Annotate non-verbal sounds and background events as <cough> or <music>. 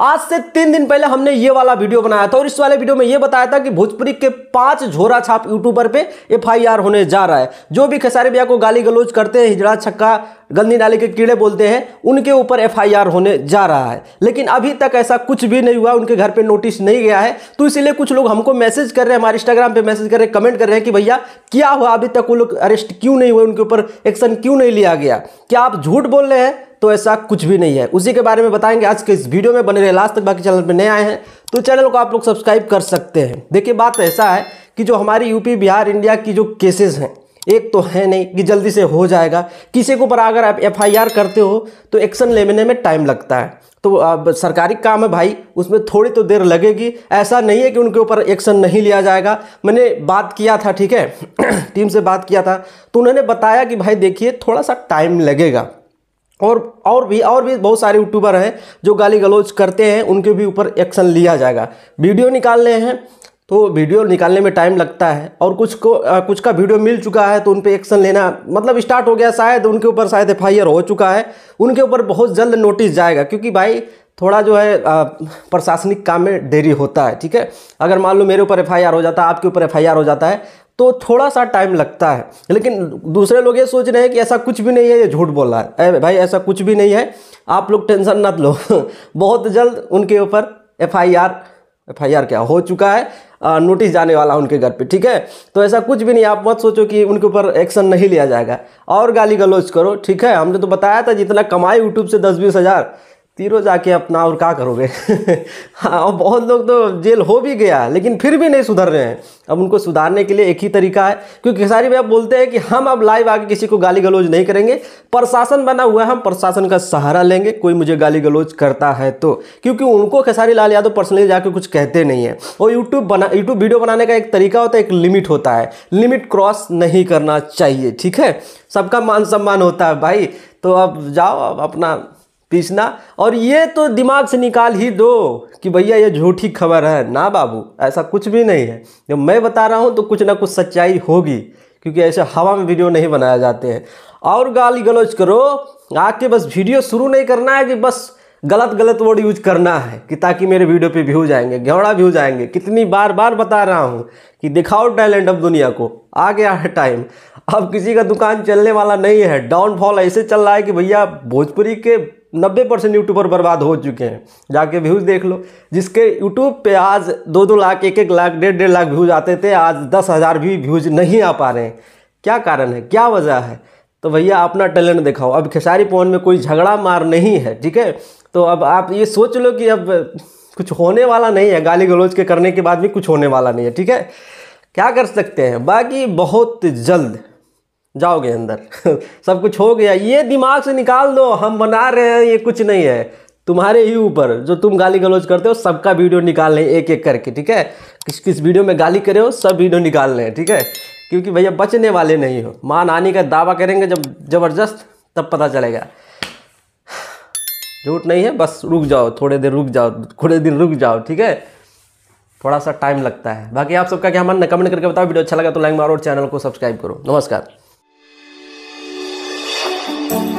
आज से तीन दिन पहले हमने ये वाला वीडियो बनाया था और इस वाले वीडियो में ये बताया था कि भोजपुरी के पांच झोरा छाप यूट्यूबर पे एफआईआर होने जा रहा है जो भी खेसारी भैया को गाली गलोज करते हैं हिजड़ा छक्का गंदी नाले के कीड़े बोलते हैं उनके ऊपर एफआईआर होने जा रहा है लेकिन अभी तक ऐसा कुछ भी नहीं हुआ उनके घर पर नोटिस नहीं गया है तो इसीलिए कुछ लोग हमको मैसेज कर रहे हैं हमारे इंस्टाग्राम पर मैसेज कर रहे हैं कमेंट कर रहे हैं कि भैया क्या हुआ अभी तक वो लोग अरेस्ट क्यों नहीं हुए उनके ऊपर एक्शन क्यों नहीं लिया गया क्या आप झूठ बोल रहे हैं तो ऐसा कुछ भी नहीं है उसी के बारे में बताएंगे आज के इस वीडियो में बने रहे लास्ट तक बाकी चैनल पर नए आए हैं तो चैनल को आप लोग सब्सक्राइब कर सकते हैं देखिए बात ऐसा है कि जो हमारी यूपी बिहार इंडिया की जो केसेस हैं एक तो है नहीं कि जल्दी से हो जाएगा किसी के ऊपर अगर आप एफ करते हो तो एक्शन लेने में टाइम लगता है तो अब सरकारी काम है भाई उसमें थोड़ी तो देर लगेगी ऐसा नहीं है कि उनके ऊपर एक्शन नहीं लिया जाएगा मैंने बात किया था ठीक है <clears throat> टीम से बात किया था तो उन्होंने बताया कि भाई देखिए थोड़ा सा टाइम लगेगा और और भी और भी बहुत सारे यूट्यूबर हैं जो गाली गलौज करते हैं उनके भी ऊपर एक्शन लिया जाएगा वीडियो निकाल रहे हैं तो वीडियो निकालने में टाइम लगता है और कुछ को आ, कुछ का वीडियो मिल चुका है तो उन पर एक्शन लेना मतलब स्टार्ट हो गया शायद उनके ऊपर शायद एफ हो चुका है उनके ऊपर बहुत जल्द नोटिस जाएगा क्योंकि भाई थोड़ा जो है प्रशासनिक काम में देरी होता है ठीक है अगर मान लो मेरे ऊपर एफ हो जाता है आपके ऊपर एफ हो जाता है तो थोड़ा सा टाइम लगता है लेकिन दूसरे लोग ये सोच रहे हैं कि ऐसा कुछ भी नहीं है ये झूठ बोल रहा है ए भाई ऐसा कुछ भी नहीं है आप लोग टेंशन मत लो <laughs> बहुत जल्द उनके ऊपर F I R F I R क्या हो चुका है आ, नोटिस जाने वाला उनके घर पे ठीक है तो ऐसा कुछ भी नहीं आप मत सोचो कि उनके ऊपर एक्शन नहीं लिया जाएगा और गाली गलौज करो ठीक है हमने तो बताया था जितना कमाई यूट्यूब से दस बीस हज़ार तीरों जाके अपना और क्या करोगे <laughs> हाँ और बहुत लोग तो जेल हो भी गया लेकिन फिर भी नहीं सुधर रहे हैं अब उनको सुधारने के लिए एक ही तरीका है क्योंकि खेसारी भाई बोलते हैं कि हम अब लाइव आके किसी को गाली गलौज नहीं करेंगे प्रशासन बना हुआ है हम प्रशासन का सहारा लेंगे कोई मुझे गाली गलौज करता है तो क्योंकि उनको खेसारी लाल यादव पर्सनली जाके कुछ कहते नहीं है और यूट्यूब बना यूट्यूब वीडियो बनाने का एक तरीका होता है एक लिमिट होता है लिमिट क्रॉस नहीं करना चाहिए ठीक है सबका मान सम्मान होता है भाई तो अब जाओ अब अपना पीसना और ये तो दिमाग से निकाल ही दो कि भैया ये झूठी खबर है ना बाबू ऐसा कुछ भी नहीं है जब मैं बता रहा हूँ तो कुछ ना कुछ सच्चाई होगी क्योंकि ऐसे हवा में वीडियो नहीं बनाए जाते हैं और गाली गलौज करो आके बस वीडियो शुरू नहीं करना है कि बस गलत गलत वर्ड यूज करना है कि ताकि मेरे वीडियो पे व्यूज आएंगे घेवड़ा व्यूज आएंगे कितनी बार बार बता रहा हूँ कि दिखाओ टैलेंट अब दुनिया को आ गया है टाइम अब किसी का दुकान चलने वाला नहीं है डाउनफॉल ऐसे चल रहा है कि भैया भोजपुरी के नब्बे परसेंट यूट्यूबर बर्बाद हो चुके हैं जाके व्यूज़ देख लो जिसके यूट्यूब पे आज दो दो लाख एक एक लाख डेढ़ डेढ़ लाख व्यूज़ आते थे आज दस हज़ार भी व्यूज़ नहीं आ पा रहे हैं क्या कारण है क्या वजह है तो भैया अपना टैलेंट दिखाओ अब खेसारी पवन में कोई झगड़ा मार नहीं है ठीक है तो अब आप ये सोच लो कि अब कुछ होने वाला नहीं है गाली गलौज के करने के बाद भी कुछ होने वाला नहीं है ठीक है क्या कर सकते हैं बाकी बहुत जल्द जाओगे अंदर <laughs> सब कुछ हो गया ये दिमाग से निकाल दो हम बना रहे हैं ये कुछ नहीं है तुम्हारे ही ऊपर जो तुम गाली गलौज करते हो सबका वीडियो निकाल लें एक एक करके ठीक है किस किस वीडियो में गाली करे हो सब वीडियो निकाल लें ठीक है क्योंकि भैया बचने वाले नहीं हो मान आने का दावा करेंगे जब जबरदस्त तब पता चलेगा झूठ नहीं है बस रुक जाओ थोड़े देर रुक जाओ थोड़े दिन रुक जाओ ठीक है थोड़ा सा टाइम लगता है बाकी आप सबका क्या मानना कमेंट करके बताओ वीडियो अच्छा लगा तो लाइक मारो और चैनल को सब्सक्राइब करो नमस्कार 我。